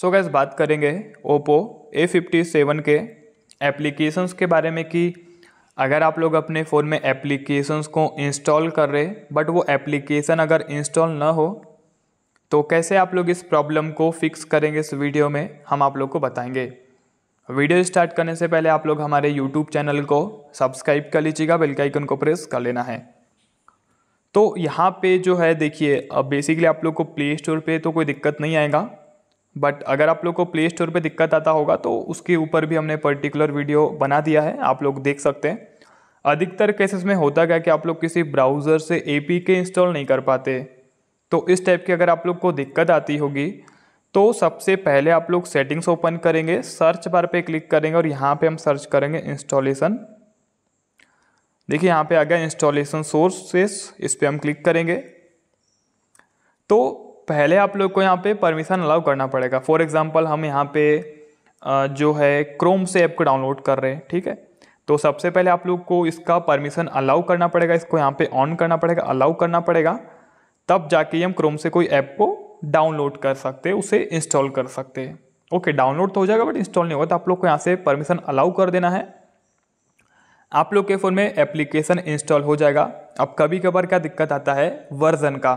सो so guys बात करेंगे Oppo A fifty seven के एप्लीकेशंस के बारे में कि अगर आप लोग अपने फ़ोन में एप्लीकेशंस को इंस्टॉल कर रहे बट वो एप्लीकेशन अगर इंस्टॉल ना हो तो कैसे आप लोग इस प्रॉब्लम को फिक्स करेंगे इस वीडियो में हम आप लोग को बताएंगे वीडियो स्टार्ट करने से पहले आप लोग हमारे यूट्यूब चैनल को सब्सक्राइब कर लीजिएगा बेल आइकन को प्रेस कर लेना है तो यहाँ पे जो है देखिए अब बेसिकली आप लोग को प्ले स्टोर पे तो कोई दिक्कत नहीं आएगा बट अगर आप लोग को प्ले स्टोर पर दिक्कत आता होगा तो उसके ऊपर भी हमने पर्टिकुलर वीडियो बना दिया है आप लोग देख सकते हैं अधिकतर केसेस में होता क्या कि आप लोग किसी ब्राउज़र से ए के इंस्टॉल नहीं कर पाते तो इस टाइप की अगर आप लोग को दिक्कत आती होगी तो सबसे पहले आप लोग सेटिंग्स ओपन करेंगे सर्च बार पे क्लिक करेंगे और यहाँ पे हम सर्च करेंगे इंस्टॉलेशन देखिए यहाँ पे आ गया इंस्टॉलेशन सोर्सेस इस पर हम क्लिक करेंगे तो पहले आप लोग को यहाँ पे परमिशन अलाउ करना पड़ेगा फॉर एग्ज़ाम्पल हम यहाँ पे जो है क्रोम से ऐप को डाउनलोड कर रहे हैं ठीक है तो सबसे पहले आप लोग को इसका परमिशन अलाउ करना पड़ेगा इसको यहाँ पे ऑन करना पड़ेगा अलाउ करना पड़ेगा तब जाके हम क्रोम से कोई ऐप को डाउनलोड कर सकते उसे इंस्टॉल कर सकते ओके डाउनलोड तो हो जाएगा बट इंस्टॉल नहीं होगा तो आप लोग को यहाँ से परमिशन अलाउ कर देना है आप लोग के फ़ोन में एप्लीकेशन इंस्टॉल हो जाएगा अब कभी कभार क्या दिक्कत आता है वर्जन का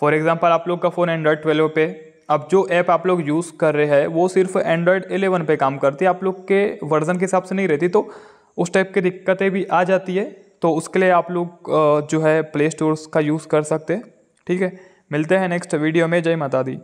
फॉर एग्जाम्पल आप लोग का फ़ोन एंड्रॉयड ट्वेल्व पे अब जो ऐप आप लोग यूज़ कर रहे हैं वो सिर्फ एंड्रॉयड एलेवन पे काम करती है आप लोग के वर्जन के हिसाब से नहीं रहती तो उस टाइप की दिक्कतें भी आ जाती है तो उसके लिए आप लोग जो है प्ले स्टोर्स का यूज़ कर सकते हैं ठीक है मिलते हैं नेक्स्ट वीडियो में जय माता दी